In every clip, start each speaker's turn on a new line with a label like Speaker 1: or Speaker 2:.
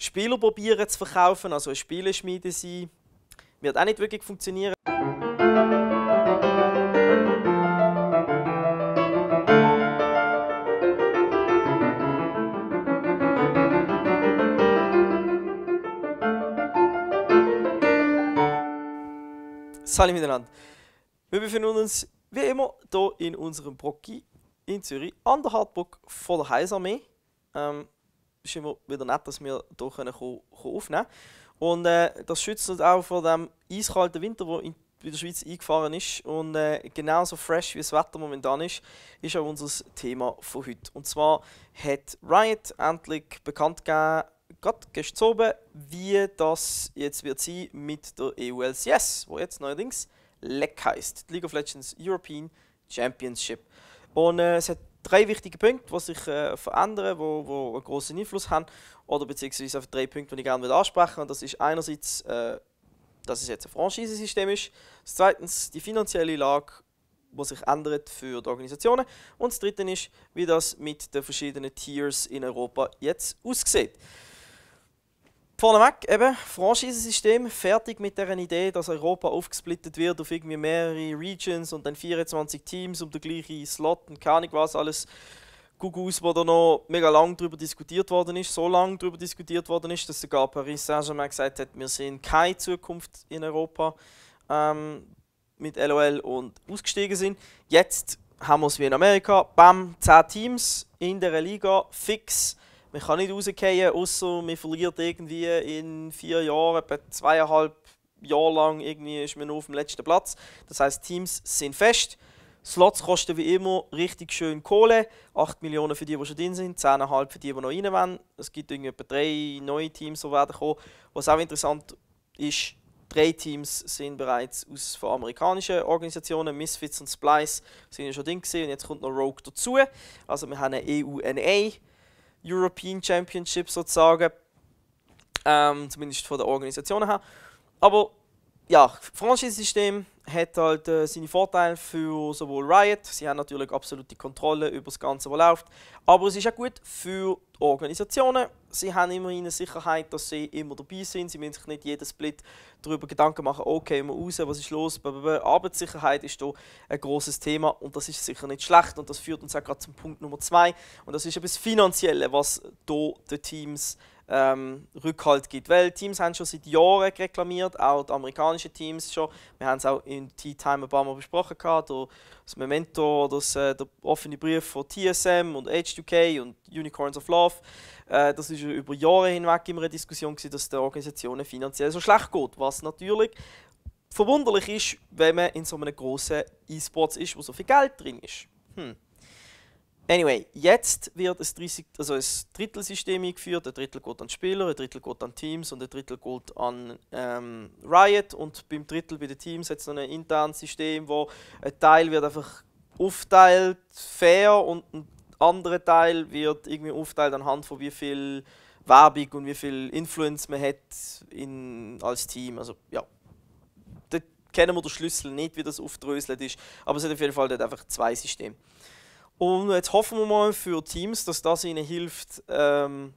Speaker 1: Spieler probieren zu verkaufen, also ein Spieleschmiede sein, wird auch nicht wirklich funktionieren. Salut miteinander. Wir befinden uns wie immer hier in unserem Brocki in Zürich an der Hardburg von der Heilsarmee. Ähm, ist immer wieder nett, dass wir hier können aufnehmen können. Und äh, das schützt uns auch vor dem eiskalten Winter, der in bei der Schweiz eingefahren ist. Und äh, genauso fresh wie das Wetter momentan ist, ist auch unser Thema von heute. Und zwar hat Riot endlich bekannt gegeben, gerade gestern wie das jetzt wird sein mit der EULCS, wo jetzt neuerdings LEC heißt, League of Legends European Championship. Und äh, es hat drei wichtige Punkte, die sich äh, verändern, die wo, wo einen großen Einfluss haben. Oder beziehungsweise auf drei Punkte, die ich gerne ansprechen Und das ist einerseits, äh, dass es jetzt ein Franchise-System ist. Zweitens die finanzielle Lage, die sich ändert für die Organisationen. Und das dritte ist, wie das mit den verschiedenen Tiers in Europa jetzt aussieht. Vorneweg eben, Franchisenystem, fertig mit der Idee, dass Europa aufgesplittet wird auf irgendwie mehrere Regions und dann 24 Teams um den gleichen Slot und keine Ahnung was alles. Gugus, wo da noch mega lang darüber diskutiert worden ist, so lange darüber diskutiert worden ist, dass sogar Paris Saint-Germain gesagt hat, wir sehen keine Zukunft in Europa ähm, mit LOL und ausgestiegen sind. Jetzt haben wir es wie in Amerika, bam, 10 Teams in der Liga, fix man kann nicht rausgehen, außer man verliert irgendwie in vier Jahren, etwa zweieinhalb Jahre lang irgendwie ist man nur auf dem letzten Platz. Das heißt, Teams sind fest. Slots kosten wie immer richtig schön Kohle. 8 Millionen für die, die schon drin sind, 10,5 für die, die noch rein wollen. Es gibt etwa drei neue Teams, die werden kommen. Was auch interessant ist, drei Teams sind bereits aus von amerikanischen Organisationen. Misfits und Splice sind ja schon drin gewesen. und jetzt kommt noch Rogue dazu. Also wir haben eine EUNA, European Championship sozusagen. Ähm, zumindest von der Organisation her. Aber ja, Franchise-System hat halt äh, seine Vorteile für sowohl Riot, sie haben natürlich absolute Kontrolle über das Ganze, was läuft, aber es ist auch gut für die Organisationen. Sie haben immerhin eine Sicherheit, dass sie immer dabei sind. Sie müssen sich nicht jeden Split darüber Gedanken machen, okay, wir raus, was ist los, blablabla. Arbeitssicherheit ist hier ein großes Thema und das ist sicher nicht schlecht und das führt uns auch gerade zum Punkt Nummer zwei und das ist eben das Finanzielle, was hier die Teams ähm, Rückhalt gibt. Weil Teams haben schon seit Jahren reklamiert, auch die amerikanischen Teams schon. Wir haben es auch in Tea Time ein paar Mal besprochen, gehabt, das Memento, das, äh, der offene Brief von TSM und H2K und Unicorns of Love. Äh, das ist über Jahre hinweg immer eine Diskussion, gewesen, dass der Organisationen finanziell so schlecht geht, was natürlich verwunderlich ist, wenn man in so einem grossen E-Sports ist, wo so viel Geld drin ist. Hm. Anyway, jetzt wird ein, 30, also ein Drittelsystem eingeführt. Ein Drittel geht an Spieler, ein Drittel geht an Teams und ein Drittel geht an ähm, Riot. Und beim Drittel bei den Teams hat es noch ein internes System, wo ein Teil wird einfach aufteilt fair und ein anderer Teil wird irgendwie aufteilt anhand von wie viel Werbung und wie viel Influence man hat in, als Team. Also ja, da kennen wir den Schlüssel nicht, wie das aufdröselt ist. Aber es hat auf jeden Fall dort einfach zwei Systeme. Und jetzt hoffen wir mal für Teams, dass das ihnen hilft, ähm,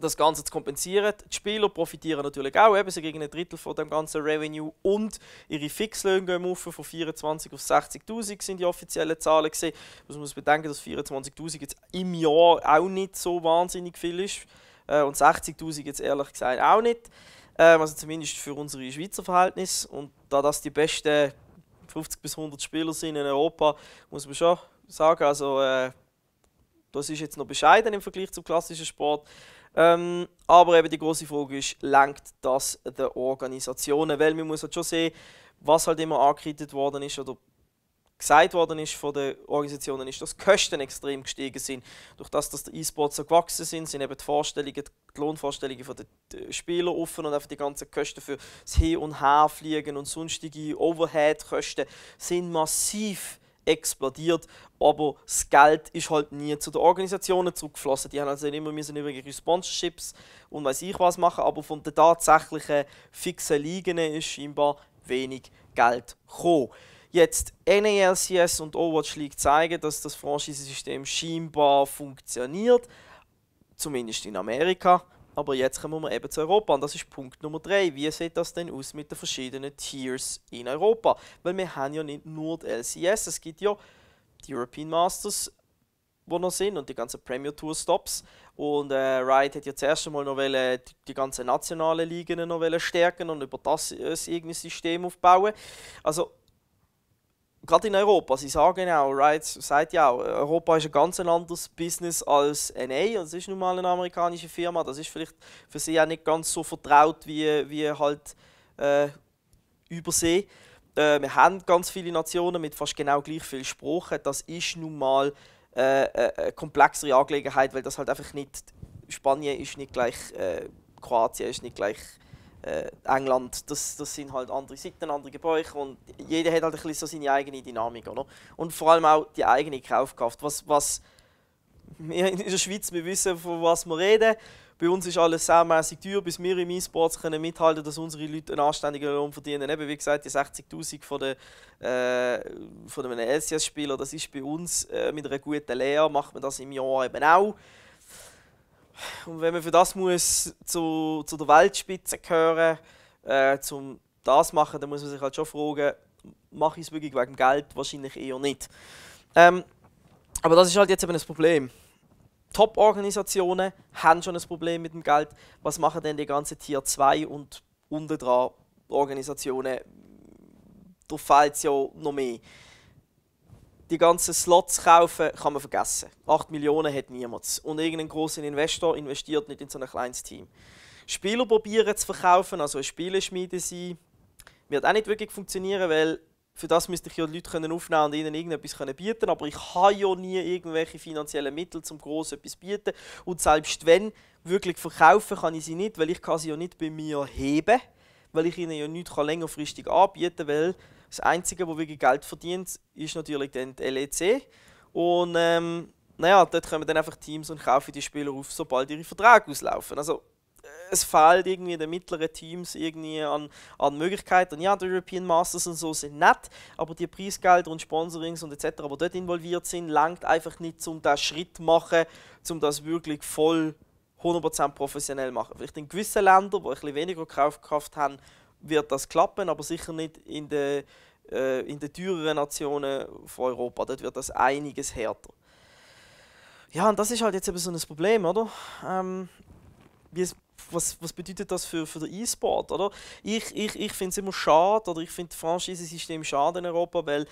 Speaker 1: das Ganze zu kompensieren. Die Spieler profitieren natürlich auch, eben, sie kriegen ein Drittel von dem ganzen Revenue und ihre Fixlöhne gehen auf, von 24 auf 60'000 sind die offiziellen Zahlen gesehen. Also man muss bedenken, dass 24'000 jetzt im Jahr auch nicht so wahnsinnig viel ist äh, und 60'000 jetzt ehrlich gesagt auch nicht. Ähm, also zumindest für unsere Schweizer Verhältnisse und da das die besten 50 bis 100 Spieler sind in Europa, muss man schon sagen. Also, äh, das ist jetzt noch bescheiden im Vergleich zum klassischen Sport. Ähm, aber eben die große Frage ist, lenkt das der Organisationen? Weil man muss halt schon sehen, was halt immer angekreidet worden ist oder gesagt worden ist von den Organisationen, ist, dass die Kosten extrem gestiegen sind. Durch das, dass die E-Sports so gewachsen sind, sind eben die Vorstellungen, die Lohnvorstellungen der Spieler offen und einfach die ganzen Kosten für das Hin- und Herfliegen und sonstige Overhead-Kosten sind massiv explodiert, aber das Geld ist halt nie zu den Organisationen zurückgeflossen. Die haben also immer müssen über ihre Sponsorships und weiß ich was machen, aber von den tatsächlichen fixen Ligen ist scheinbar wenig Geld gekommen. Jetzt NALCS e und Overwatch League zeigen, dass das Franchise-System scheinbar funktioniert, zumindest in Amerika. Aber jetzt kommen wir eben zu Europa und das ist Punkt Nummer 3. Wie sieht das denn aus mit den verschiedenen Tiers in Europa? Weil wir haben ja nicht nur die LCS, es gibt ja die European Masters, wo noch sind und die ganzen Premier Tour Stops. Und äh, Riot hat ja zuerst einmal noch wollen, die, die ganzen nationalen Ligen noch wollen stärken und über das äh, irgendein System aufbauen. Also gerade in Europa, Sie sagen auch, right, sagt ja auch, Europa ist ein ganz anderes Business als NA das ist nun mal eine amerikanische Firma, das ist vielleicht für Sie auch nicht ganz so vertraut wie, wie halt äh, Übersee. Äh, wir haben ganz viele Nationen mit fast genau gleich viel Sprachen, das ist nun mal äh, äh, eine komplexere Angelegenheit, weil das halt einfach nicht, Spanien ist nicht gleich, äh, Kroatien ist nicht gleich äh, England, das, das sind halt andere Seiten, andere Gebräuche und jeder hat halt ein bisschen so seine eigene Dynamik, oder? Und vor allem auch die eigene Kaufkraft. Was, was wir in der Schweiz, wir wissen, von was wir reden. Bei uns ist alles saumässig teuer, bis wir im E-Sports können mithalten, dass unsere Leute einen anständigen Lohn verdienen. Eben, wie gesagt, die 60'000 von, äh, von einem LCS-Spieler, e das ist bei uns äh, mit einer guten Lehre, macht man das im Jahr eben auch. Und wenn man für das muss zu, zu der Weltspitze gehören, äh, zum das machen, dann muss man sich halt schon fragen, mache ich es wirklich wegen Geld? Wahrscheinlich eher nicht. Ähm, aber das ist halt jetzt eben das Problem. Top-Organisationen haben schon ein Problem mit dem Geld. Was machen denn die ganzen Tier 2 und unten dran Organisationen? Da fehlt es ja noch mehr die ganzen Slots kaufen, kann man vergessen. 8 Millionen hat niemand. Und irgendein großer Investor investiert nicht in so ein kleines Team. Spieler probieren zu verkaufen, also eine Spieleschmiede sein, wird auch nicht wirklich funktionieren, weil für das müsste ich ja die Leute aufnehmen und ihnen irgendetwas können bieten aber ich habe ja nie irgendwelche finanziellen Mittel, um gross etwas zu bieten. Und selbst wenn, wirklich verkaufen kann ich sie nicht, weil ich kann sie ja nicht bei mir heben, kann, weil ich ihnen ja nichts längerfristig anbieten kann, weil das Einzige, wo wirklich Geld verdient, ist natürlich dann die LEC. Und ähm, naja, dort kommen dann einfach Teams und kaufen die Spieler auf, sobald ihre Verträge auslaufen. Also äh, es fehlt irgendwie den mittleren Teams irgendwie an, an Möglichkeiten. Ja, die European Masters und so sind nett, aber die Preisgelder und Sponsorings und etc., die dort involviert sind, langt einfach nicht, um diesen Schritt zu machen, um das wirklich voll 100% professionell zu machen. Vielleicht in gewissen Ländern, die ein bisschen weniger Kaufkraft haben, wird das klappen, aber sicher nicht in den äh, in den teureren Nationen von Europa. Dort wird das einiges härter. Ja, und das ist halt jetzt eben so ein Problem, oder? Ähm, wie es was, was bedeutet das für, für den E-Sport, Ich, ich, ich finde es immer schade, oder ich finde das Franchise-System schade in Europa, weil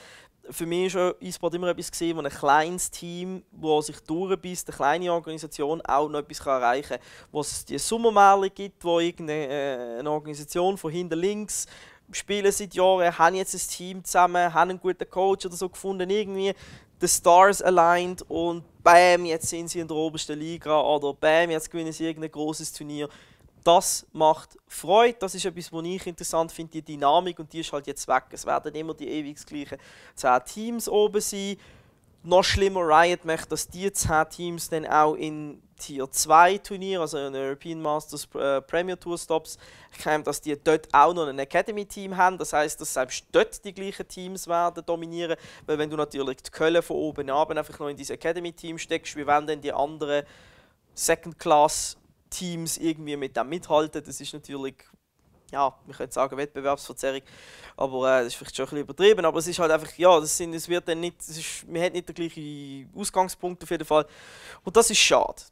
Speaker 1: für mich war E-Sport immer etwas, gewesen, wo ein kleines Team, das sich durchbisst, eine kleine Organisation auch noch etwas erreichen kann. Wo es die Sommermärchen gibt, wo irgendeine äh, Organisation von hinten links spielen seit Jahren, haben jetzt ein Team zusammen, haben einen guten Coach oder so gefunden, irgendwie the stars aligned und bam, jetzt sind sie in der obersten Liga oder bam, jetzt gewinnen sie irgendein großes Turnier. Das macht Freude, das ist etwas, was ich interessant finde, die Dynamik und die ist halt jetzt weg. Es werden immer die ewig gleichen zwei Teams oben sein noch schlimmer, Riot möchte, dass die zwei Teams dann auch in Tier 2 Turnier, also in European Masters äh, Premier Tour Stops, kämen, dass die dort auch noch ein Academy Team haben. Das heißt, dass selbst dort die gleichen Teams werden dominieren, weil wenn du natürlich die Köln von oben ab einfach noch in dieses Academy Team steckst, wie werden denn die anderen Second Class Teams irgendwie mit dem mithalten, das ist natürlich ja, man könnte sagen Wettbewerbsverzerrung, aber äh, das ist vielleicht schon ein bisschen übertrieben, aber es ist halt einfach, ja, das sind, es wird dann nicht, es ist, man hat nicht den gleichen Ausgangspunkt auf jeden Fall und das ist schade.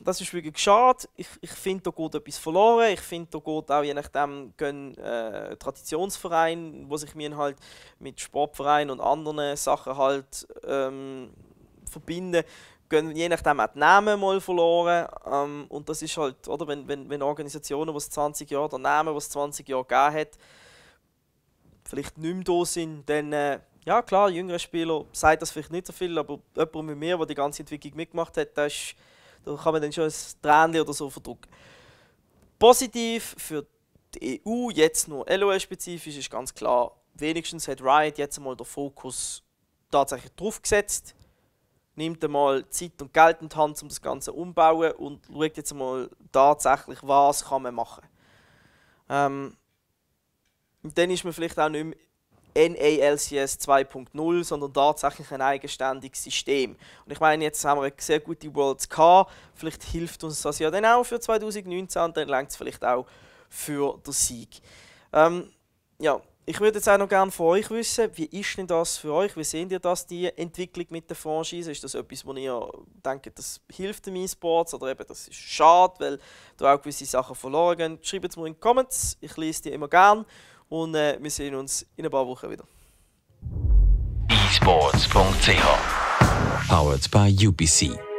Speaker 1: Das ist wirklich schade. Ich, ich finde, da geht etwas verloren. Ich finde, da geht auch je nachdem gehen, äh, Traditionsvereine, wo sich mir halt mit Sportvereinen und anderen Sachen halt ähm, verbinden, gehen je nachdem auch die Namen mal verloren. Ähm, und das ist halt, oder, wenn, wenn, wenn Organisationen, die es 20 Jahre, oder Namen, die es 20 Jahre gegeben hat, vielleicht nicht mehr da sind, dann, äh, ja klar, jüngere Spieler sagt das vielleicht nicht so viel, aber jemand mit mir, der die ganze Entwicklung mitgemacht hat, da kann man dann schon ein Tränchen oder so verdrücken. Positiv für die EU, jetzt nur LOL-spezifisch, ist ganz klar, wenigstens hat Riot jetzt einmal den Fokus tatsächlich drauf gesetzt nimmt einmal Zeit und Geld in die Hand, um das Ganze umzubauen und schaut jetzt mal tatsächlich, was kann man machen. Ähm, und dann ist man vielleicht auch nicht mehr NALCS 2.0, sondern tatsächlich ein eigenständiges System. Und ich meine, jetzt haben wir eine sehr gute Worlds K. vielleicht hilft uns das ja dann auch für 2019 und dann längt es vielleicht auch für den Sieg. Ähm, ja, ich würde jetzt auch noch gerne von euch wissen, wie ist denn das für euch? Wie seht ihr das, die Entwicklung mit der Franchise? Ist das etwas, wo ihr denkt, das hilft dem E-Sports oder eben das ist schade, weil da auch gewisse Sachen verloren gehen? Schreibt es mir in die Comments, ich lese die immer gerne. und äh, wir sehen uns in ein paar Wochen wieder. esports.ch Powered by UBC